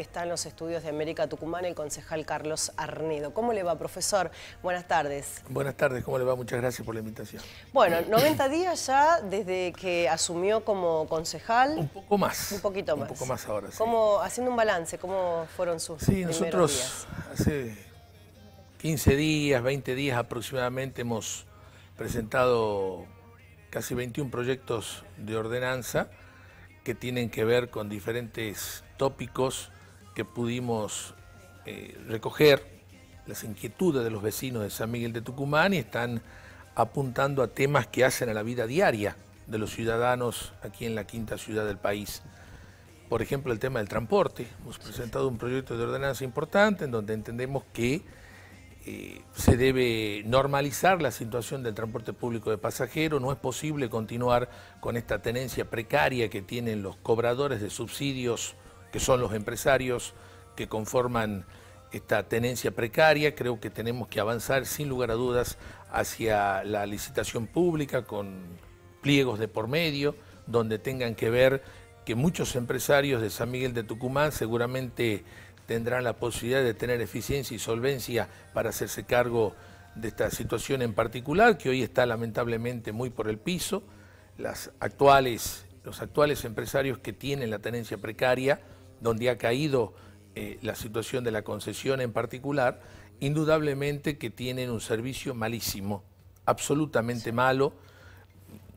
está en los estudios de América Tucumán el concejal Carlos Arnedo. ¿Cómo le va, profesor? Buenas tardes. Buenas tardes, ¿cómo le va? Muchas gracias por la invitación. Bueno, 90 días ya desde que asumió como concejal. Un poco más. Un poquito más. Un poco más ahora, sí. ¿Cómo, haciendo un balance, ¿cómo fueron sus Sí, nosotros hace 15 días, 20 días aproximadamente hemos presentado casi 21 proyectos de ordenanza que tienen que ver con diferentes tópicos que pudimos eh, recoger las inquietudes de los vecinos de San Miguel de Tucumán y están apuntando a temas que hacen a la vida diaria de los ciudadanos aquí en la quinta ciudad del país. Por ejemplo, el tema del transporte. Hemos presentado un proyecto de ordenanza importante en donde entendemos que eh, se debe normalizar la situación del transporte público de pasajeros. No es posible continuar con esta tenencia precaria que tienen los cobradores de subsidios que son los empresarios que conforman esta tenencia precaria. Creo que tenemos que avanzar sin lugar a dudas hacia la licitación pública con pliegos de por medio, donde tengan que ver que muchos empresarios de San Miguel de Tucumán seguramente tendrán la posibilidad de tener eficiencia y solvencia para hacerse cargo de esta situación en particular, que hoy está lamentablemente muy por el piso. actuales, los actuales empresarios que tienen la tenencia precaria, donde ha caído eh, la situación de la concesión en particular, indudablemente que tienen un servicio malísimo, absolutamente malo,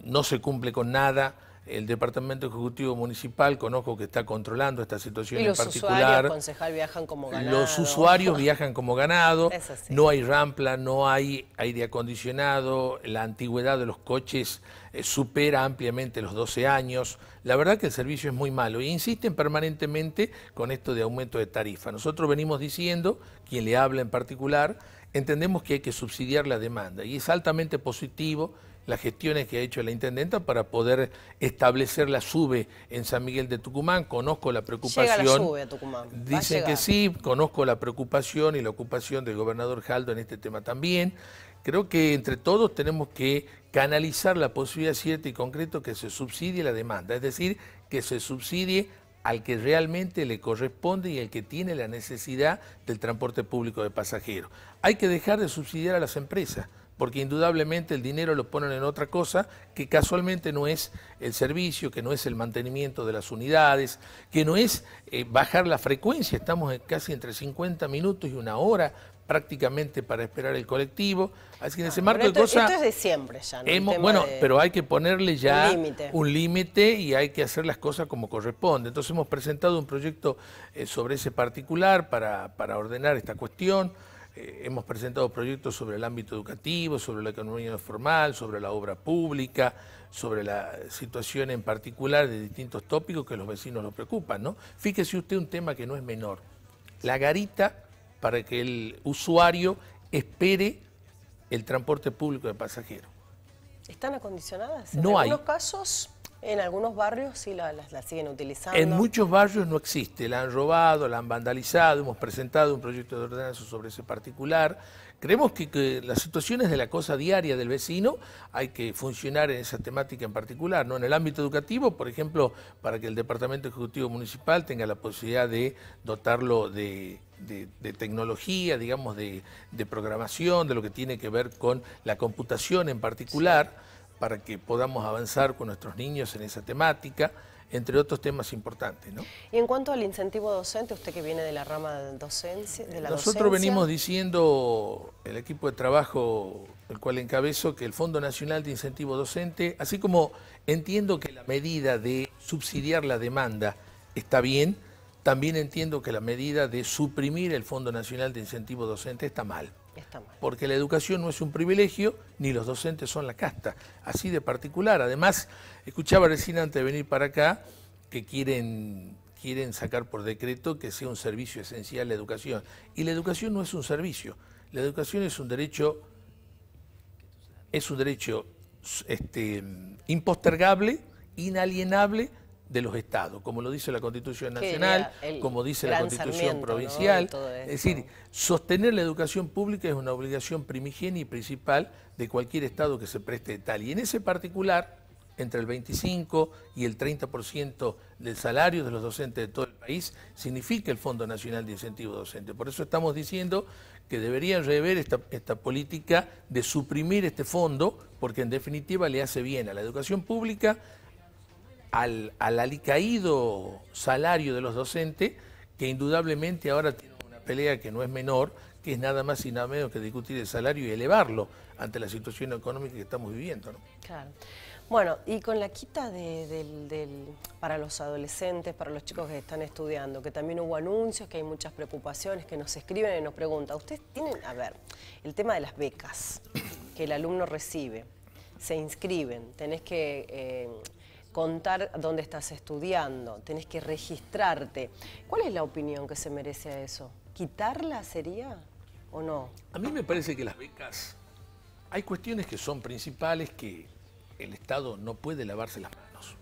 no se cumple con nada, el departamento ejecutivo municipal conozco que está controlando esta situación en particular. Los usuarios, viajan como ganado. Los usuarios viajan como ganado. No hay rampla, no hay aire acondicionado, la antigüedad de los coches eh, supera ampliamente los 12 años. La verdad que el servicio es muy malo e insisten permanentemente con esto de aumento de tarifa. Nosotros venimos diciendo, quien le habla en particular, entendemos que hay que subsidiar la demanda y es altamente positivo las gestiones que ha hecho la intendenta para poder establecer la SUBE en San Miguel de Tucumán. Conozco la preocupación. Llega la SUBE dicen que sí, conozco la preocupación y la ocupación del gobernador Jaldo en este tema también. Creo que entre todos tenemos que canalizar la posibilidad cierta y concreta que se subsidie la demanda, es decir, que se subsidie al que realmente le corresponde y al que tiene la necesidad del transporte público de pasajeros. Hay que dejar de subsidiar a las empresas porque indudablemente el dinero lo ponen en otra cosa que casualmente no es el servicio, que no es el mantenimiento de las unidades, que no es eh, bajar la frecuencia, estamos casi entre 50 minutos y una hora prácticamente para esperar el colectivo. Así que en ah, cosas... es de siempre ya, ¿no? Bueno, pero hay que ponerle ya un límite y hay que hacer las cosas como corresponde. Entonces hemos presentado un proyecto eh, sobre ese particular para ordenar esta cuestión. Eh, hemos presentado proyectos sobre el ámbito educativo, sobre la economía informal, sobre la obra pública, sobre la situación en particular de distintos tópicos que los vecinos nos preocupan. ¿no? Fíjese usted un tema que no es menor, la garita para que el usuario espere el transporte público de pasajeros. ¿Están acondicionadas? ¿En no algunos hay. casos? En algunos barrios sí la, siguen utilizando. En muchos barrios no existe, la han robado, la han vandalizado, hemos presentado un proyecto de ordenanza sobre ese particular. Creemos que, las situaciones de la cosa diaria del vecino hay que funcionar en esa temática en particular. ¿no? En el ámbito educativo, por ejemplo, para que el Departamento Ejecutivo Municipal tenga la posibilidad de dotarlo de tecnología, digamos, de, programación, de lo que tiene que ver con la computación en particular para que podamos avanzar con nuestros niños en esa temática, entre otros temas importantes. Y en cuanto al incentivo docente, usted que viene de la rama de, docencia, Nosotros venimos diciendo, el equipo de trabajo, el cual encabezo, que el Fondo Nacional de Incentivo Docente, así como entiendo que la medida de subsidiar la demanda está bien, también entiendo que la medida de suprimir el Fondo Nacional de Incentivo Docente está mal porque la educación no es un privilegio, ni los docentes son la casta, así de particular. Además, escuchaba recién antes de venir para acá que quieren, quieren sacar por decreto que sea un servicio esencial la educación. Y la educación no es un servicio, la educación es un derecho, es un derecho este, impostergable, inalienable de los estados, como lo dice la Constitución Nacional, como dice la Constitución Provincial. es decir, sostener la educación pública es una obligación primigenia y principal de cualquier estado que se preste tal. Y en ese particular, entre el 25 y el 30% del salario de los docentes de todo el país, significa el Fondo Nacional de Incentivos Docente. Por eso estamos diciendo que deberían rever esta política de suprimir este fondo, porque en definitiva le hace bien a la educación pública al, al alicaído salario de los docentes, que indudablemente ahora tiene una pelea que no es menor, que es nada más y nada menos que discutir el salario y elevarlo ante la situación económica que estamos viviendo. Claro. Bueno, y con la quita del, para los adolescentes, para los chicos que están estudiando, que también hubo anuncios, que hay muchas preocupaciones, que nos escriben y nos preguntan, ustedes tienen, a ver, el tema de las becas que el alumno recibe, se inscriben, tenés que... Eh, contar dónde estás estudiando, tenés que registrarte. ¿Cuál es la opinión que se merece a eso? ¿Quitarla sería o no? A mí me parece que las becas, hay cuestiones que son principales que el Estado no puede lavarse las manos.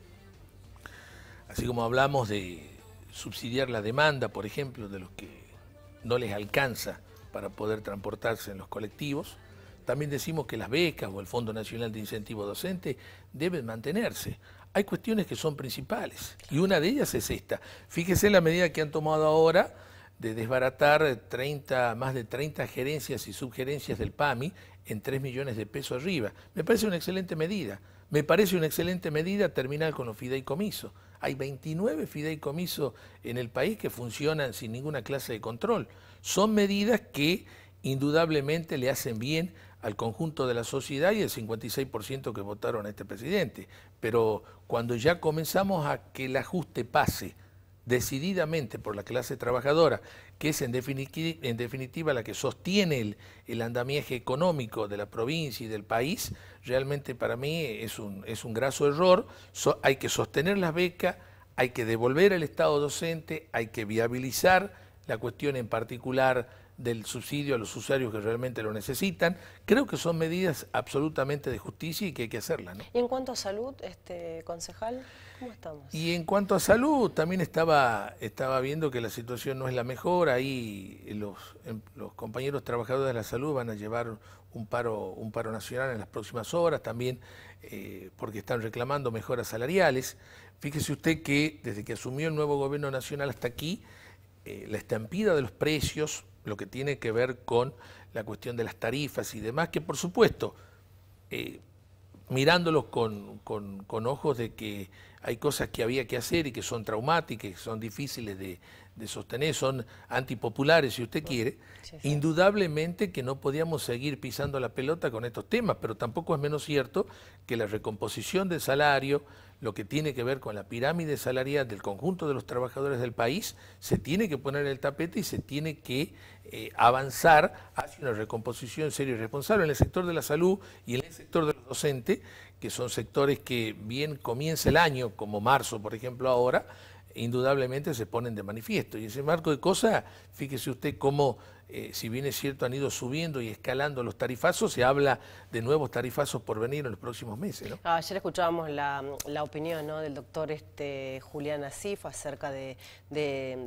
Así como hablamos de subsidiar la demanda, por ejemplo, de los que no les alcanza para poder transportarse en los colectivos, también decimos que las becas o el Fondo Nacional de Incentivo Docente deben mantenerse hay cuestiones que son principales y una de ellas es esta. Fíjese la medida que han tomado ahora de desbaratar 30, más de 30 gerencias y subgerencias del PAMI en 3 millones de pesos arriba. Me parece una excelente medida. Me parece una excelente medida terminar con los fideicomisos. Hay 29 fideicomisos en el país que funcionan sin ninguna clase de control. Son medidas que indudablemente le hacen bien al conjunto de la sociedad y el 56% que votaron a este presidente. Pero cuando ya comenzamos a que el ajuste pase decididamente por la clase trabajadora, que es en definitiva, la que sostiene el, andamiaje económico de la provincia y del país, realmente para mí es un, es un graso error. hay que sostener las becas, hay que devolver al Estado docente, hay que viabilizar la cuestión en particular del subsidio a los usuarios que realmente lo necesitan. Creo que son medidas absolutamente de justicia y que hay que hacerlas. ¿no? ¿Y en cuanto a salud, este concejal, cómo estamos? Y en cuanto a salud, también estaba, estaba viendo que la situación no es la mejor. Ahí los, em, compañeros trabajadores de la salud van a llevar un paro, un paro nacional en las próximas horas, también eh, porque están reclamando mejoras salariales. Fíjese usted que desde que asumió el nuevo gobierno nacional hasta aquí, eh, la estampida de los precios lo que tiene que ver con la cuestión de las tarifas y demás, que por supuesto, eh, mirándolos con, ojos de que hay cosas que había que hacer y que son traumáticas, que son difíciles de, sostener, son antipopulares si usted quiere, indudablemente que no podíamos seguir pisando la pelota con estos temas, pero tampoco es menos cierto que la recomposición del salario, lo que tiene que ver con la pirámide salarial del conjunto de los trabajadores del país, se tiene que poner en el tapete y se tiene que eh, avanzar hacia una recomposición seria y responsable en el sector de la salud y en el sector de los docentes, que son sectores que bien comienza el año, como marzo, por ejemplo, ahora, indudablemente se ponen de manifiesto. Y ese marco de cosas, fíjese usted cómo, eh, si bien es cierto, han ido subiendo y escalando los tarifazos, se habla de nuevos tarifazos por venir en los próximos meses. Ah, ayer escuchábamos la, opinión del doctor este, Julián Asif acerca de,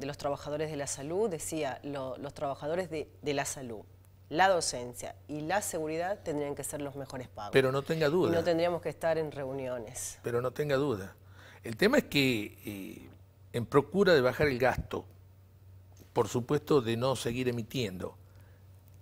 los trabajadores de la salud. Decía, los trabajadores de, la salud la docencia y la seguridad tendrían que ser los mejores pagos. Pero no tenga duda. no tendríamos que estar en reuniones. Pero no tenga duda. El tema es que eh, en procura de bajar el gasto, por supuesto de no seguir emitiendo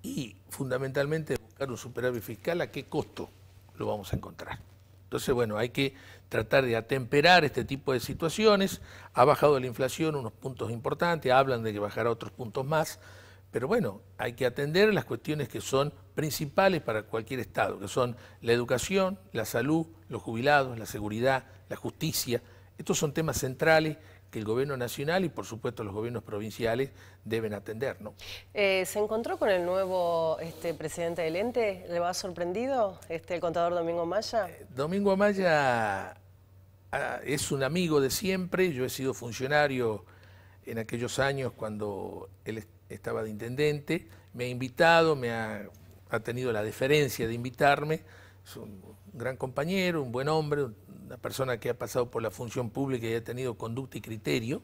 y fundamentalmente buscar un superávit fiscal, ¿a qué costo lo vamos a encontrar? Entonces, bueno, hay que tratar de atemperar este tipo de situaciones. Ha bajado la inflación unos puntos importantes, hablan de que bajará otros puntos más, pero bueno, hay que atender las cuestiones que son principales para cualquier Estado, que son la educación, la salud, los jubilados, la seguridad, la justicia. Estos son temas centrales que el gobierno nacional y por supuesto los gobiernos provinciales deben atender. Eh, ¿Se encontró con el nuevo este, presidente del ente? ¿Le va sorprendido este, el contador Domingo Maya? Eh, Domingo Maya ah, es un amigo de siempre, yo he sido funcionario en aquellos años cuando él estaba de intendente, me ha invitado, me ha tenido la deferencia de invitarme un gran compañero, un buen hombre, una persona que ha pasado por la función pública y ha tenido conducta y criterio,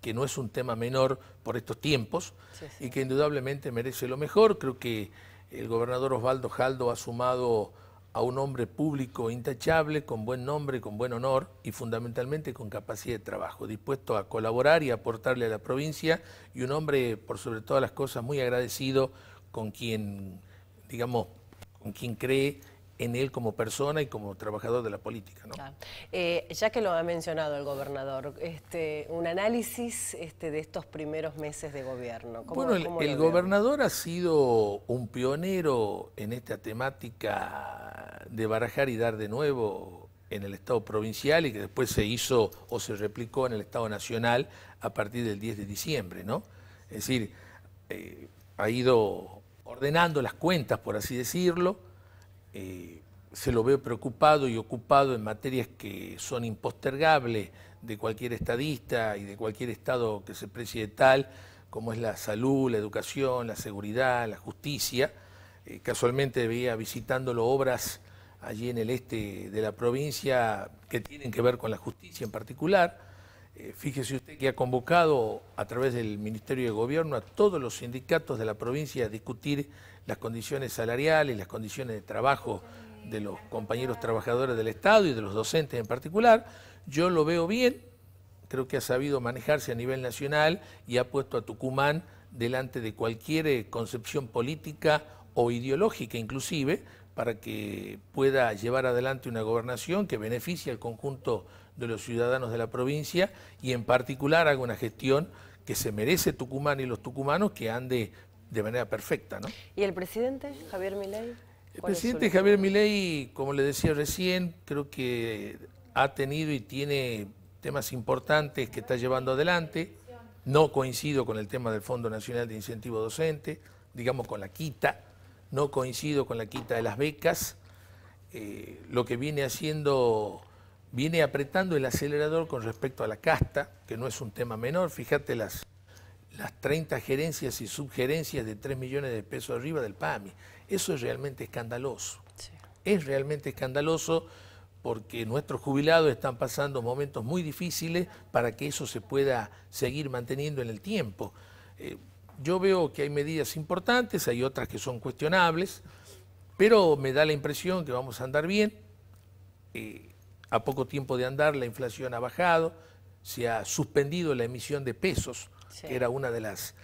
que no es un tema menor por estos tiempos y que indudablemente merece lo mejor. Creo que el gobernador Osvaldo Jaldo ha sumado a un hombre público intachable, con buen nombre, con buen honor y fundamentalmente con capacidad de trabajo, dispuesto a colaborar y aportarle a la provincia y un hombre, por sobre todas las cosas, muy agradecido con quien, digamos, con quien cree en él como persona y como trabajador de la política. Eh, ya que lo ha mencionado el gobernador, este, un análisis este, de estos primeros meses de gobierno. bueno, el, gobernador ha sido un pionero en esta temática de barajar y dar de nuevo en el Estado provincial y que después se hizo o se replicó en el Estado nacional a partir del 10 de diciembre. ¿no? Es decir, eh, ha ido ordenando las cuentas, por así decirlo, eh, se lo veo preocupado y ocupado en materias que son impostergables de cualquier estadista y de cualquier Estado que se precie de tal, como es la salud, la educación, la seguridad, la justicia. Eh, casualmente veía visitándolo obras allí en el este de la provincia que tienen que ver con la justicia en particular eh, fíjese usted que ha convocado a través del Ministerio de Gobierno a todos los sindicatos de la provincia a discutir las condiciones salariales, las condiciones de trabajo de los compañeros trabajadores del Estado y de los docentes en particular. Yo lo veo bien, creo que ha sabido manejarse a nivel nacional y ha puesto a Tucumán delante de cualquier eh, concepción política o ideológica inclusive para que pueda llevar adelante una gobernación que beneficie al conjunto de los ciudadanos de la provincia y en particular haga una gestión que se merece Tucumán y los tucumanos que ande de manera perfecta. ¿no? ¿Y el presidente Javier Milei? El presidente Javier Milei, como le decía recién, creo que ha tenido y tiene temas importantes que está llevando adelante. No coincido con el tema del Fondo Nacional de Incentivo Docente, digamos con la quita, no coincido con la quita de las becas. Eh, lo que viene haciendo viene apretando el acelerador con respecto a la casta, que no es un tema menor. Fíjate las, las 30 gerencias y subgerencias de 3 millones de pesos arriba del PAMI. Eso es realmente escandaloso. Es realmente escandaloso porque nuestros jubilados están pasando momentos muy difíciles para que eso se pueda seguir manteniendo en el tiempo. Eh, yo veo que hay medidas importantes, hay otras que son cuestionables, pero me da la impresión que vamos a andar bien. Eh, a poco tiempo de andar la inflación ha bajado, se ha suspendido la emisión de pesos, que era una de las,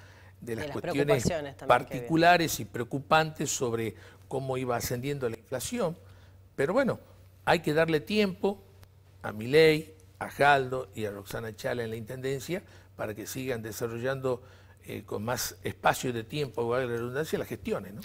de las, cuestiones particulares y preocupantes sobre cómo iba ascendiendo la inflación. Pero bueno, hay que darle tiempo a Milei, a Jaldo y a Roxana Chala en la Intendencia para que sigan desarrollando eh, con más espacio de tiempo, o redundancia, las gestiones. ¿no?